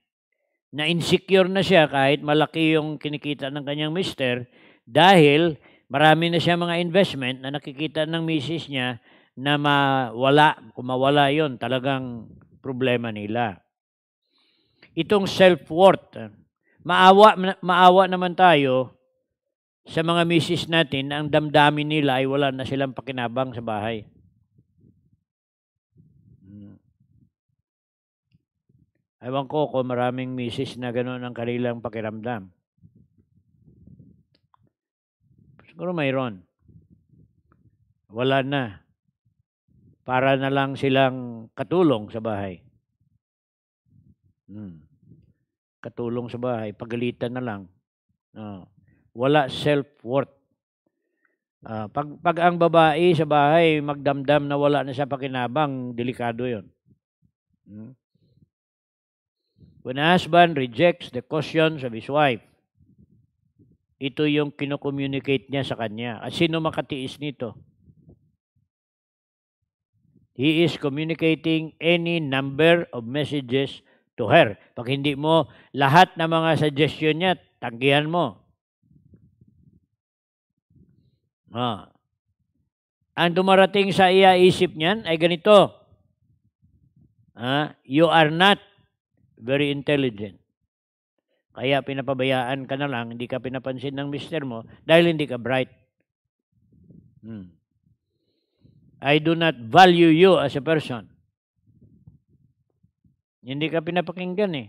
Na-insecure na siya kahit malaki yung kinikita ng kanyang mister dahil marami na siya mga investment na nakikita ng misis niya na mawala, kung mawala yon talagang problema nila. Itong self-worth, ah, maawa, maawa naman tayo sa mga misis natin ang damdamin nila ay wala na silang pakinabang sa bahay. Hmm. Ewan ko kung maraming misis na gano'n ang kanilang pakiramdam. Siguro mayroon. Wala na para na lang silang katulong sa bahay. Hmm. Katulong sa bahay, pagalitan na lang. Uh, wala self-worth. Uh, pag, pag ang babae sa bahay magdamdam na wala na siya pakinabang, delikado yun. Hmm? When a husband rejects the cautions of his wife, ito yung kinokommunicate niya sa kanya. At sino makatiis nito? He is communicating any number of messages to her. Pag hindi mo lahat ng mga suggestion niya, tanggihan mo. Ha. Ah. Ang dumarating sa iya isip niyan ay ganito. Ha? Ah, you are not very intelligent. Kaya pinapabayaan ka na lang, hindi ka pinapansin ng mister mo dahil hindi ka bright. Hmm. I do not value you as a person. Hindi ka pinapakinggan eh.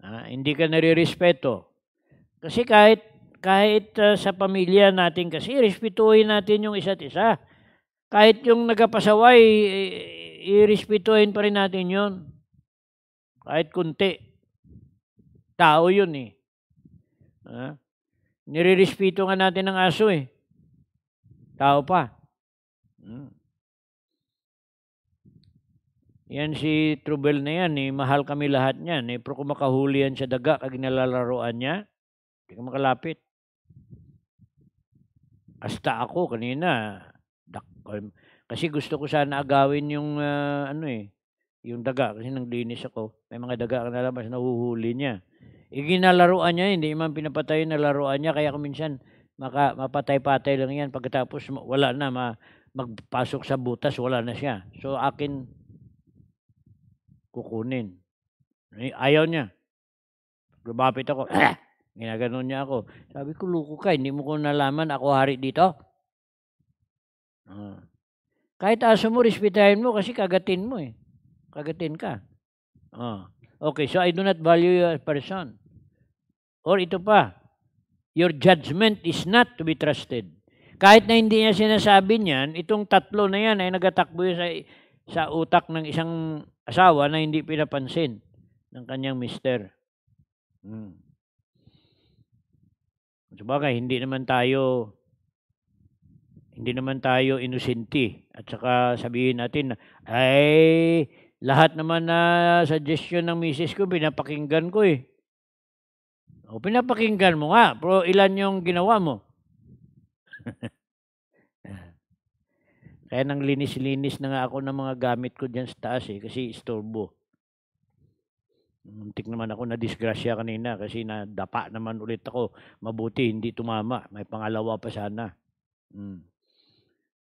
Ah, hindi ka narirespeto. Kasi kahit kahit uh, sa pamilya natin kasi respetuhin natin yung isa't isa. Kahit yung nagapasaway, irespetuhin pa rin natin 'yon. Kahit kunti. Tao 'yun eh. Ah, nirerespeto nga natin ng aso eh. Tao pa. Hmm. Yan si Trubel na yan, eh. mahal kami lahat niyan. Eh. Pero kung makahuli yan sa daga, kag nalalaroan niya, hindi ka makalapit. Hasta ako kanina. Dak kasi gusto ko sana agawin yung uh, ano eh, yung daga kasi nanglinis ako. May mga daga ka na labas nahuhuli niya. Eh, Iginalaruan niya, hindi man pinapatay na laruan niya kaya kung minsan maka, mapatay-patay lang yan pagkatapos wala na ma, magpasok sa butas, wala na siya. So akin kukunin. Eh, ayaw niya. Lumapit ako. [CLEARS THROAT] Ginaganon niya ako. Sabi ko, luko ka, hindi mo ko nalaman, ako hari dito. Uh, kahit aso mo, respetahin mo kasi kagatin mo eh. Kagatin ka. Uh, okay, so I do not value your person. Or ito pa, your judgment is not to be trusted. Kahit na hindi niya sinasabi niyan, itong tatlo na yan ay nagatakbo sa, sa utak ng isang asawa na hindi pinapansin ng kanyang mister. Hmm. Sabagay, hindi naman tayo hindi naman tayo inusinti. At saka sabihin natin, ay, lahat naman na suggestion ng misis ko, pinapakinggan ko eh. O, pinapakinggan mo nga, pero ilan yung ginawa mo? [LAUGHS] Kaya nang linis-linis na nga ako ng mga gamit ko dyan sa taas eh, kasi istorbo. Muntik naman ako na disgrasya kanina kasi nadapa naman ulit ako. Mabuti, hindi tumama. May pangalawa pa sana. Mm.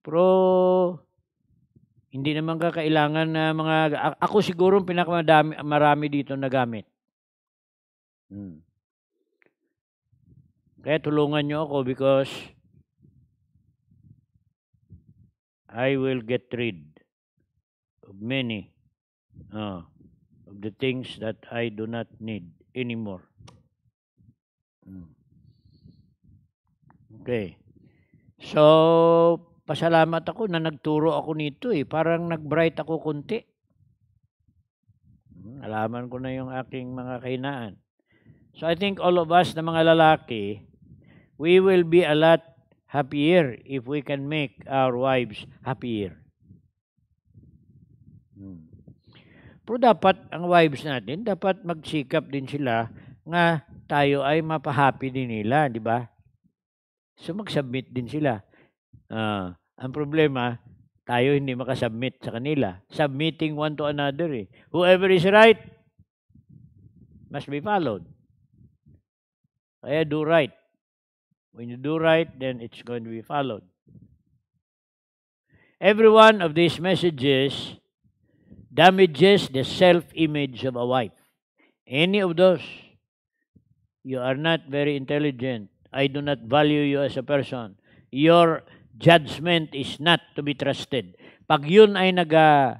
Pero, hindi naman kakailangan na mga... Ako siguro pinakamadami marami dito na gamit. Mm. Kaya tulungan nyo ako because I will get rid of many uh, of the things that I do not need anymore. Hmm. Okay. So, pasalamat ako na nagturo ako nito eh. Parang nag-bright ako kunti. Hmm, Alaman ko na yung aking mga kainaan. So, I think all of us na mga lalaki, we will be a lot happier if we can make our wives happier. Hmm. Pero dapat ang wives natin, dapat magsikap din sila nga tayo ay mapahappy din nila, di ba? So mag-submit din sila. Uh, ang problema, tayo hindi makasubmit sa kanila. Submitting one to another eh. Whoever is right must be followed. Kaya do right. When you do right, then it's going to be followed. Every one of these messages damages the self-image of a wife. Any of those, you are not very intelligent. I do not value you as a person. Your judgment is not to be trusted. Pag yun ay naga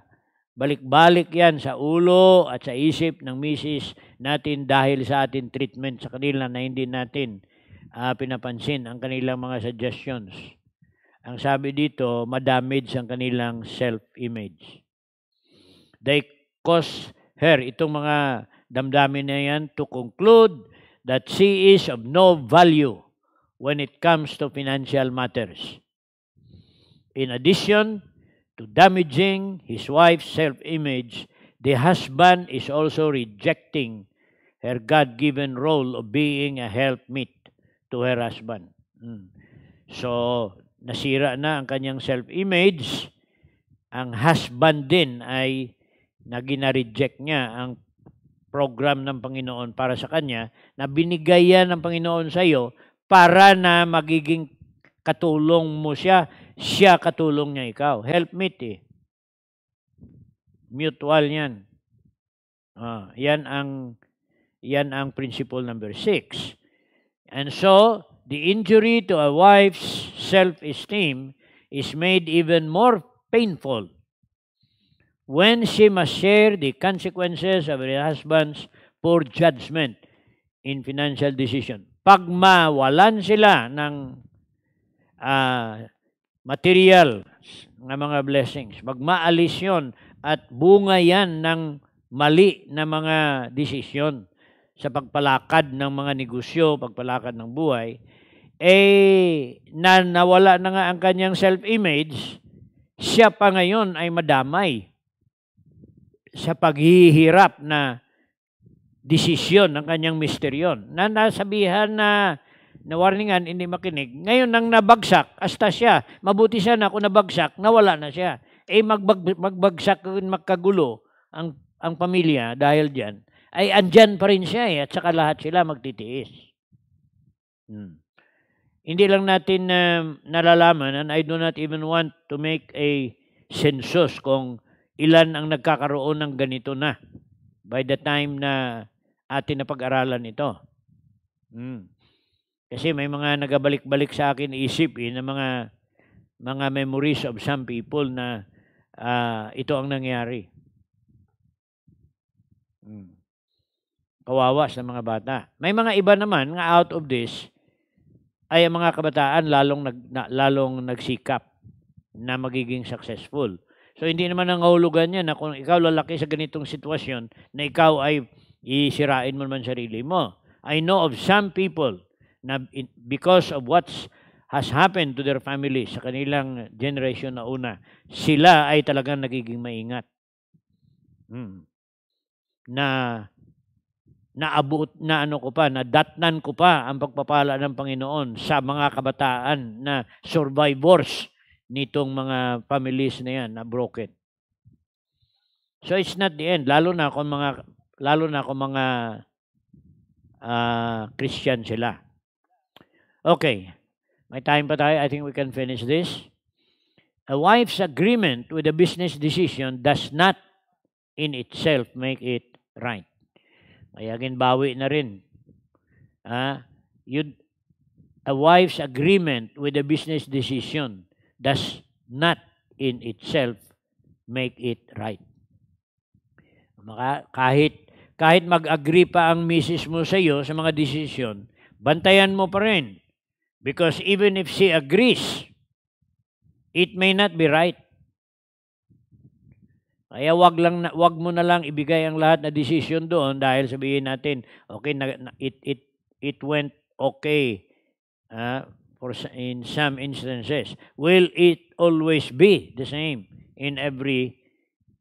balik-balik yan sa ulo at sa isip ng misis natin dahil sa ating treatment sa kanila na hindi natin uh, pinapansin ang kanilang mga suggestions. Ang sabi dito, madamage ang kanilang self-image. They cause her, itong mga damdamin na yan, to conclude that she is of no value when it comes to financial matters. In addition to damaging his wife's self-image, the husband is also rejecting her God-given role of being a helpmeet to her husband. Mm. So, nasira na ang kanyang self-image. Ang husband din ay nagina-reject niya ang program ng Panginoon para sa kanya na binigay yan ng Panginoon sa iyo para na magiging katulong mo siya, siya katulong niya ikaw. Help me, eh. Mutual yan. Ah, yan ang yan ang principle number 6. And so, the injury to a wife's self-esteem is made even more painful when she must share the consequences of her husband's poor judgment in financial decision. Pag mawalan sila ng uh, material ng mga blessings, magmaalis yon at bunga yan ng mali na mga desisyon sa pagpalakad ng mga negosyo, pagpalakad ng buhay, eh, na nawala na nga ang kanyang self-image, siya pa ngayon ay madamay sa paghihirap na desisyon ng kanyang misteryon na nasabihan na na warningan, hindi makinig. Ngayon nang nabagsak, asta siya, mabuti siya na kung nabagsak, nawala na siya. Eh magbag, magbagsak, magkagulo ang, ang pamilya dahil dyan ay andyan pa rin siya eh, at saka lahat sila magtitiis. Hmm. Hindi lang natin uh, nalalaman, and I do not even want to make a census kung ilan ang nagkakaroon ng ganito na by the time na atin na pag-aralan ito. Hmm. Kasi may mga nagabalik-balik sa akin isip eh, ng mga mga memories of some people na uh, ito ang nangyari. Hmm. Kawawa sa mga bata. May mga iba naman nga out of this ay ang mga kabataan lalong nag, na, lalong nagsikap na magiging successful. So hindi naman nangahulugan niya na kung ikaw lalaki sa ganitong sitwasyon na ikaw ay isirain mo man sarili mo. I know of some people na because of what's has happened to their family sa kanilang generation na una, sila ay talagang nagiging maingat. Hmm. Na naabuot na ano ko pa, na datnan ko pa ang pagpapala ng Panginoon sa mga kabataan na survivors nitong mga families na yan na broken. So it's not the end, lalo na kung mga lalo na kung mga uh, Christian sila. Okay. May time pa tayo. I think we can finish this. A wife's agreement with a business decision does not in itself make it right. Ay again, bawi na rin. Ah, you, a wife's agreement with a business decision does not in itself make it right. Maka, kahit kahit mag-agree pa ang misis mo sa iyo sa mga desisyon, bantayan mo pa rin. Because even if she agrees, it may not be right. Kaya wag lang na, wag mo na lang ibigay ang lahat na decision doon dahil sabihin natin, okay, na, na, it it it went okay. Uh, for in some instances, will it always be the same in every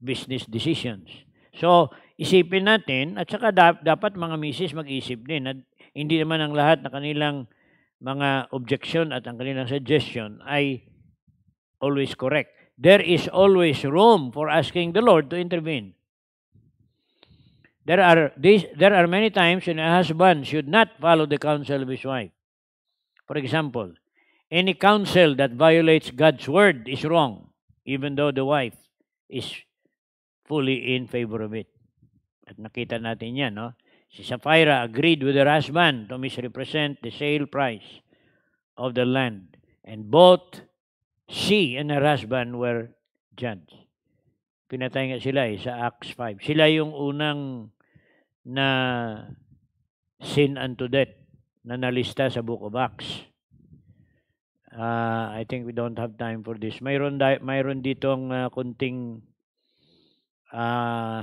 business decisions? So, isipin natin at saka da, dapat mga misis mag-isip din at hindi naman ang lahat na kanilang mga objection at ang kanilang suggestion ay always correct there is always room for asking the Lord to intervene. There are, these, there are many times when a husband should not follow the counsel of his wife. For example, any counsel that violates God's word is wrong, even though the wife is fully in favor of it. At nakita natin yan, no? Si Sapphira agreed with her husband to misrepresent the sale price of the land. And both she and her husband were judged. Pinatay nga sila eh, sa Acts 5. Sila yung unang na sin unto death na nalista sa Book of Acts. Uh, I think we don't have time for this. Mayroon, di- mayroon ditong uh, ah, kunting uh, ah,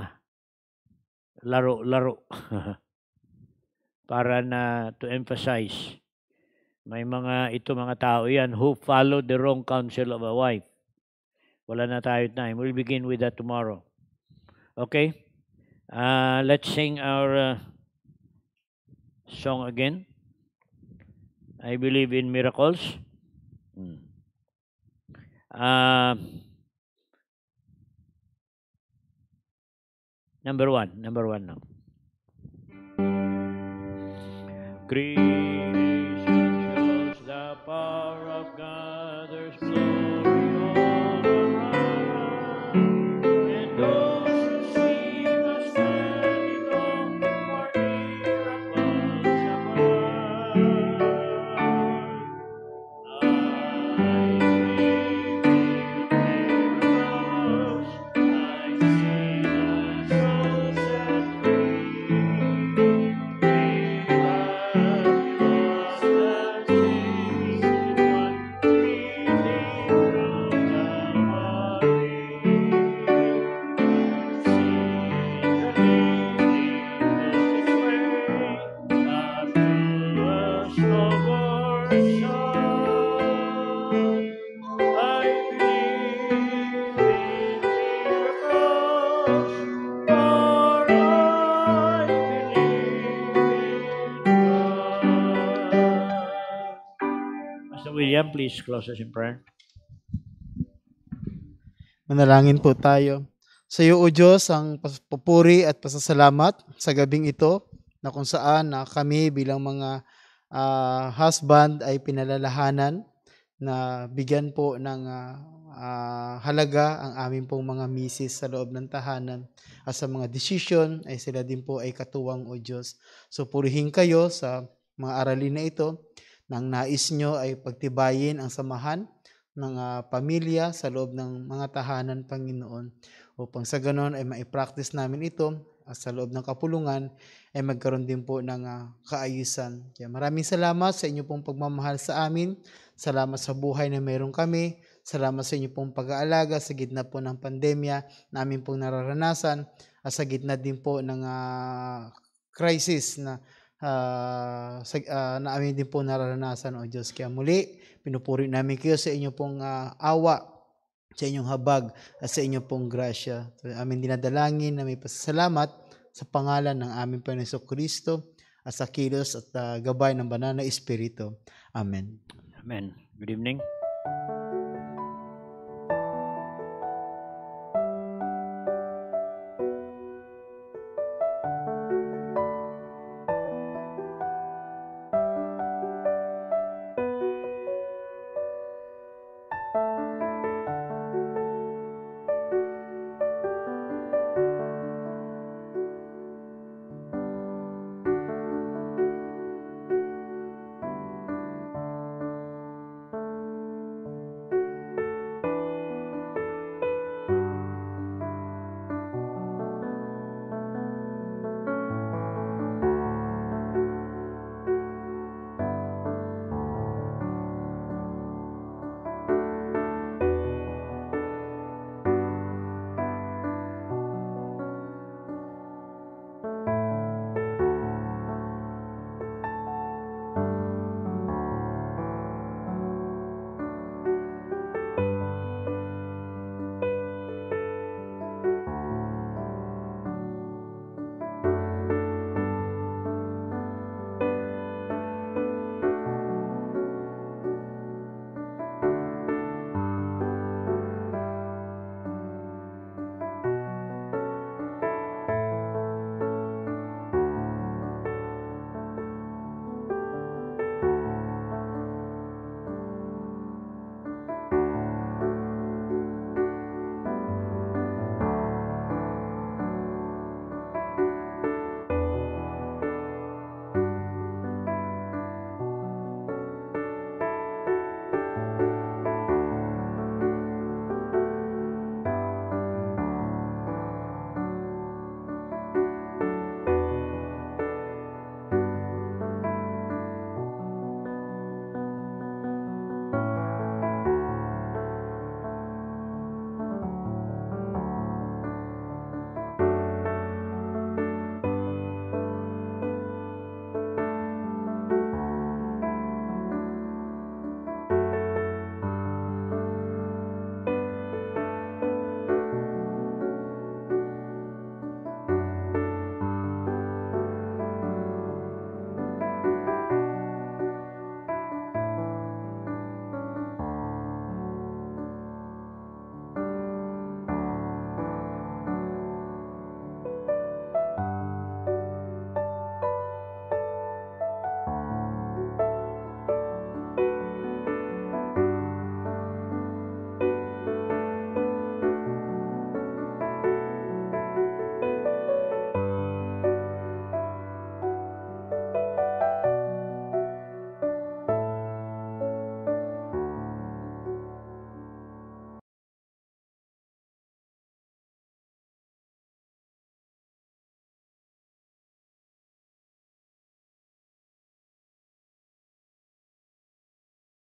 laro-laro [LAUGHS] para na to emphasize may mga, ito mga tao yan, who follow the wrong counsel of a wife. Wala na tayo time. We'll begin with that tomorrow. Okay? Uh, let's sing our uh, song again. I believe in miracles. Hmm. Uh, number one, number one now. Creed. power of God. Liam, please close us in prayer. Manalangin po tayo. Sa iyo, O Diyos, ang papuri at pasasalamat sa gabing ito na kung saan na kami bilang mga uh, husband ay pinalalahanan na bigyan po ng uh, halaga ang aming pong mga misis sa loob ng tahanan at sa mga decision ay sila din po ay katuwang o Diyos. So purihin kayo sa mga aralin na ito nang nais nyo ay pagtibayin ang samahan ng uh, pamilya sa loob ng mga tahanan, Panginoon, upang sa ganon ay maipractice namin ito at sa loob ng kapulungan ay magkaroon din po ng uh, kaayusan. Kaya maraming salamat sa inyo pong pagmamahal sa amin. Salamat sa buhay na meron kami. Salamat sa inyo pong pag-aalaga sa gitna po ng pandemya na amin pong nararanasan at sa gitna din po ng uh, crisis na uh, ah, sa, uh, ah, naamin din po naranasan o Diyos. Kaya muli, pinupuri namin kayo sa inyong pong uh, awa, sa inyong habag at sa inyong pong grasya. So, amin dinadalangin na may pasasalamat sa pangalan ng aming Panginoon Kristo at sa kilos at uh, gabay ng banana espiritu. Amen. Amen. Good evening.